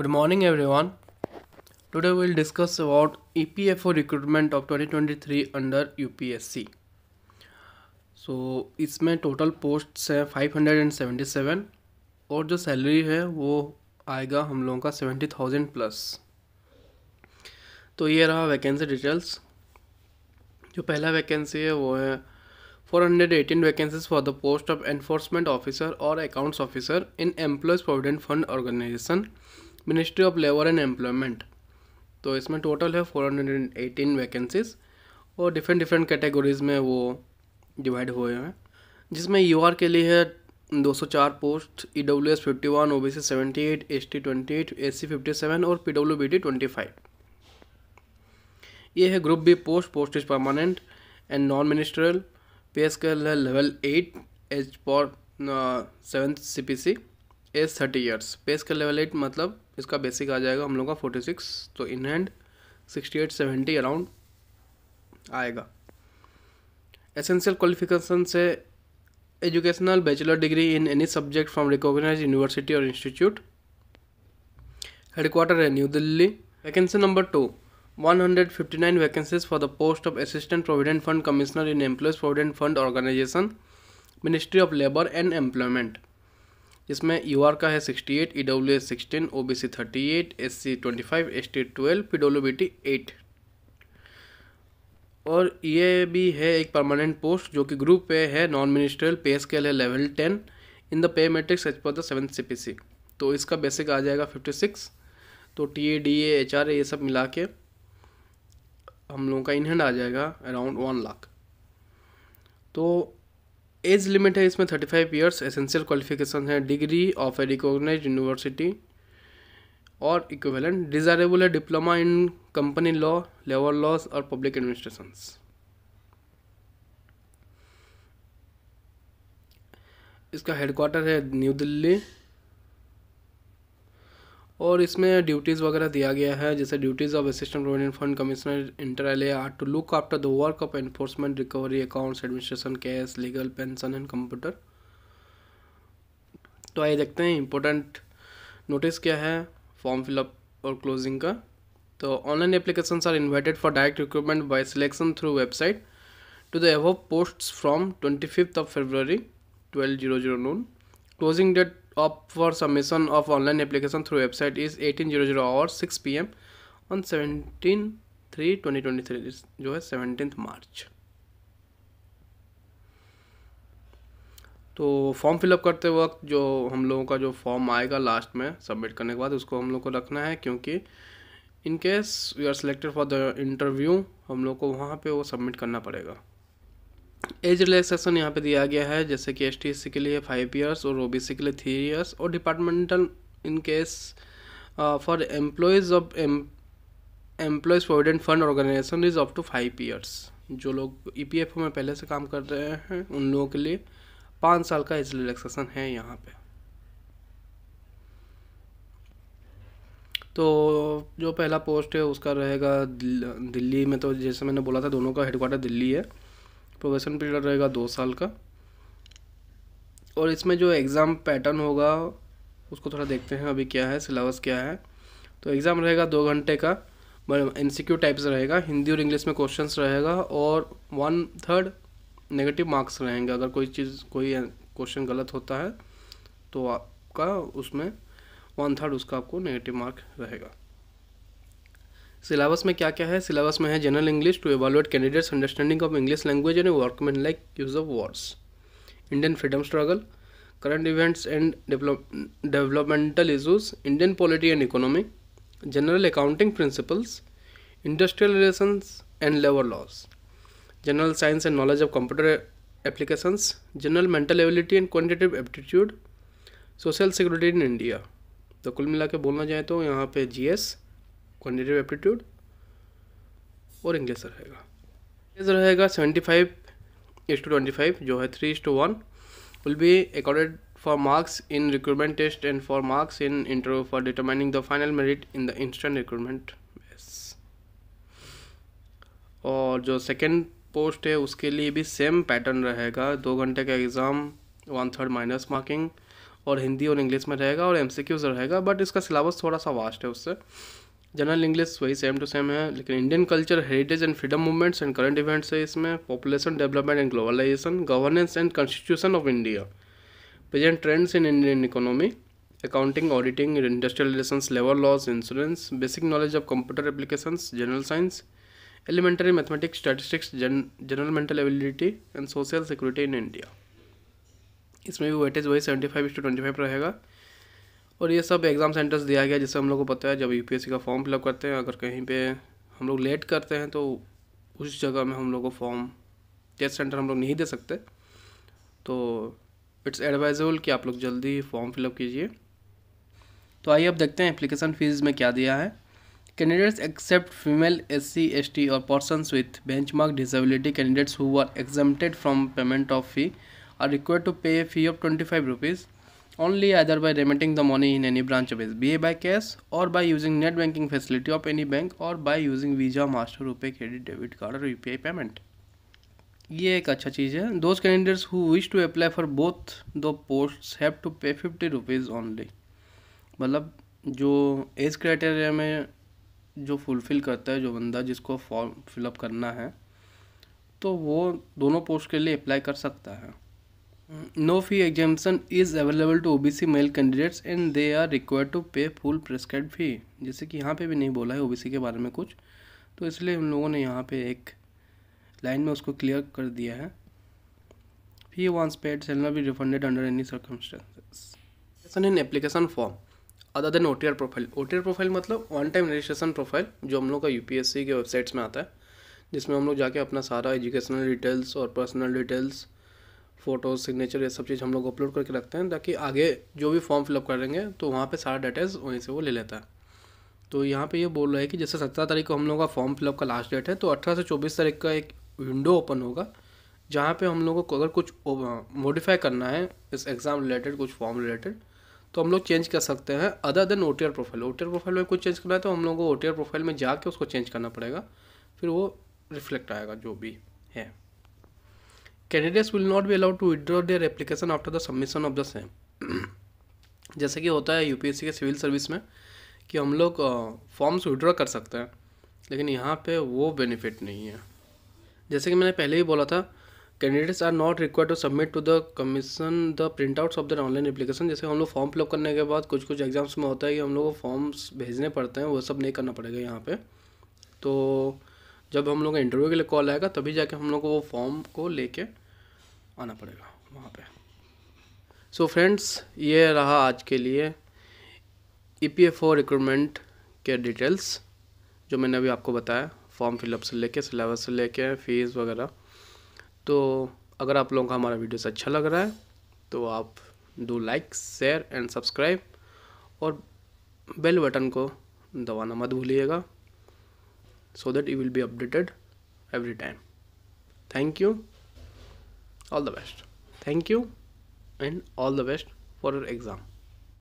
Good morning everyone today will discuss about good morning everyone recruitment of discuss twenty three under U P S C so इसमें total post हैं five hundred and seventy seven और जो salary है वो आएगा हम लोगों का सेवेंटी थाउजेंड प्लस तो ये रहा वैकेंसी डिटेल्स जो पहला वैकेंसी है वो है four hundred eighteen vacancies for the post of enforcement officer और accounts officer in employees provident fund organisation ministry of labour and employment तो इसमें टोटल है four hundred and eighteen vacancies और डिफरेंट डिफरेंट कैटेगरीज में वो divide हुए हैं जिसमें यू के लिए है दो सौ चार post E W S fifty one O B C seventy eight S T twenty eight S C fifty seven और P W B D twenty five ये है group B post post is permanent and non ministerial पे scale है level eight age for seven C P C age thirty years base का level eight मतलब इसका basic आ जाएगा हम लोग का फोर्टी सिक्स तो in hand sixty eight seventy around आएगा एसेंशियल क्वालिफिकेशन से educational bachelor degree in any subject from recognise university और इंस्टीट्यूट हेडक्वार्टर है new Delhi vacancy number two one hundred fifty nine vacancies for the post of assistant provident fund commissioner in employees provident fund organisation ministry of labour and employment इसमें U का है sixty eight E W S sixteen O B C thirty eight S C twenty five S T twelve P W B D eight और ये भी है एक permanent post जो कि ग्रुप पे है नॉन मिनिस्ट्रियल पे स्केल है level ten in the pay matrix एच पर the seven C P C तो इसका बेसिक आ जाएगा फिफ्टी सिक्स तो T A D A H R A ये सब मिला के हम लोगों का इनहेंड आ जाएगा अराउंड वन लाख तो एज लिमिट है इसमें thirty five years essential qualification है degree of a recognise university और इक्विवेलेंट डिज़ायरेबल है diploma in company law labour laws और पब्लिक एडमिनिस्ट्रेशन इसका हेडक्वार्टर है न्यू दिल्ली और इसमें ड्यूटीज़ वगैरह दिया गया है जैसे duties of assistant provident fund commissioner inter L R to look after the work of enforcement recovery accounts administration cash legal pension and computer तो आइए देखते हैं इंपॉर्टेंट नोटिस क्या है फॉर्म फिलअप और क्लोजिंग का तो online application are invited for direct recruitment by selection through website to the above post from twenty fifth of February twelve zero zero noon closing date for submission of online application through website is eighteen zero zero hour six P M on seventeen three twenty twenty three जो है seventeen मार्च तो form fill up करते वक्त जो हम लोगों का जो फॉर्म आएगा लास्ट में सबमिट करने के बाद उसको हम लोग को रखना है क्योंकि in case we are selected for the interview हम लोग को वहाँ पे वो सबमिट करना पड़ेगा एज रिलैक्सेशन यहाँ पे दिया गया है जैसे कि एस के लिए फाइव ईयर्स और ओ के लिए थ्री ईयर्स और departmental in case for employees of employees provident fund organisation is up to five years जो लोग ई e में पहले से काम कर रहे हैं उन लोगों के लिए पाँच साल का एज रिलैक्सेशन है यहाँ पे तो जो पहला पोस्ट है उसका रहेगा दिल्ली में तो जैसे मैंने बोला था दोनों का हेडक्वार्टर दिल्ली है प्रोबेशन पीरियड रहेगा दो साल का और इसमें जो एग्ज़ाम पैटर्न होगा उसको थोड़ा देखते हैं अभी क्या है सिलेबस क्या है तो एग्ज़ाम रहेगा दो घंटे का एन सी क्यू टाइप्स रहेगा हिंदी और इंग्लिश में क्वेश्चन रहेगा और वन थर्ड नेगेटिव मार्क्स रहेंगे अगर कोई चीज़ कोई क्वेश्चन गलत होता है तो आपका उसमें वन थर्ड उसका आपको नेगेटिव मार्क रहेगा सिलेबस में क्या क्या है सिलेबस में है general English to evaluate candidates understanding of English language and वर्कमेंट like use of words Indian freedom struggle current events and developmental issues Indian polity and economy general accounting principles industrial relation and labour laws general science and knowledge of computer applications general mental ability and quantitative aptitude social security in India तो कुल मिला के बोलना चाहें तो यहाँ पे GS quantitative aptitude और इंग्लिश रहेगा इंग्लिश रहेगा seventy five is to twenty five जो है three is to one will be accorded for marks in recruitment test and for marks in interview for determining the final merit in the instant recruitment base और जो second post है उसके लिए भी same pattern रहेगा दो घंटे का exam one third minus marking और हिंदी और इंग्लिश में रहेगा और एम रहेगा बट इसका सिलेबस थोड़ा सा वास्ट है उससे जनरल इंग्लिश वही सेम टू सेम है लेकिन Indian culture heritage and freedom movements and current events है इसमें population development and globalization governance and constitution of India present trends in Indian economy accounting auditing industrial relation labour laws insurance basic knowledge of computer application general science elementary mathematics statistics general mental ability and social security in India इसमें भी weightage वही seventy five to twenty five रहेगा और ये सब exam centres दिया गया जिससे हम लोग को पता है जब यू का फॉर्म फिलअप करते हैं अगर कहीं पर हम लोग लेट करते हैं तो उस जगह में हम लोग को फॉर्म टेस्ट सेंटर हम लोग नहीं दे सकते तो इट्स एडवाइजेबल कि आप लोग जल्दी फॉर्म फिलअप कीजिए तो आइए अब देखते हैं एप्लीकेशन फ़ीस में क्या दिया है candidates except female S C S T और persons with benchmark disability candidates who are exempted from payment of fee are required to pay fee of twenty five rupees only either by remitting the money in any branch of SBI by cash or by using net banking facility of any bank or by using Visa, Master, RuPay, Credit, Debit card or UPI payment. ये एक अच्छा चीज़ है those candidates who wish to apply for both दो post have to pay fifty rupees only मतलब जो age criteria में जो फुलफ़िल करता है जो बंदा जिसको फॉर्म फिलअप करना है तो वो दोनों पोस्ट के लिए अप्लाई कर सकता है no fee exemption is available to OBC male candidates and they are require to pay full prescribe fee जैसे कि यहाँ पे भी नहीं बोला है ओबीसी के बारे में कुछ तो इसलिए उन लोगों ने यहाँ पे एक लाइन में उसको क्लियर कर दिया है fee once paid shall not be refunded under any circumstances in application form other than O T R profile O T R profile मतलब वन टाइम रजिस्ट्रेशन प्रोफाइल जो हम लोग का यू पी एस सी के websites में आता है जिसमें हम लोग जाके अपना सारा एजुकेशनल डिटेल्स और पर्सनल डिटेल्स फ़ोटोज़ सिग्नेचर ये सब चीज़ हम लोग अपलोड करके रखते हैं ताकि आगे जो भी फॉर्म फिलअप करेंगे तो वहाँ पे सारा डेटेज वहीं से वो ले लेता है तो यहाँ पे ये बोल रहा है कि जैसे सत्रह तारीख को हम लोग का फॉर्म फिलअप का लास्ट डेट है तो अठारह से चौबीस तारीख का एक विंडो ओपन होगा जहाँ पर हम लोगों को अगर कुछ मॉडिफाई करना है इस एग्ज़ाम रिलेटेड कुछ फॉर्म रिलेटेड तो हम लोग चेंज कर सकते हैं other than O profile O profile में कुछ चेंज करना है तो हम लोग को ओ प्रोफाइल में जाके उसको चेंज करना पड़ेगा फिर वो रिफ्लेक्ट आएगा जो भी है candidates will not be allowed to withdraw their application after the submission of the same जैसे कि होता है यूपीएससी के सिविल सर्विस में कि हम लोग फॉर्म्स विड्रॉ कर सकते हैं लेकिन यहाँ पे वो बेनिफिट नहीं है जैसे कि मैंने पहले ही बोला था candidates are not require to submit to the commission the print outs of the online application जैसे हम लोग फॉर्म फिलअप करने के बाद कुछ कुछ एग्जाम्स में होता है कि हम लोग को फॉर्म्स भेजने पड़ते हैं वो सब नहीं करना पड़ेगा यहाँ पे तो जब हम लोग इंटरव्यू के लिए कॉल आएगा तभी जाके हम लोग को वो फॉर्म को लेके आना पड़ेगा वहाँ पे सो so फ्रेंड्स ये रहा आज के लिए E P F O recruitment के डिटेल्स जो मैंने अभी आपको बताया फॉर्म फिलअप से लेके सिलेबस से लेके फीस वगैरह तो अगर आप लोगों का हमारा वीडियोस अच्छा लग रहा है तो आप do like share and subscribe और बेल बटन को दबाना मत भूलिएगा so that you will be updated every time thank you all the best thank you and all the best for your exam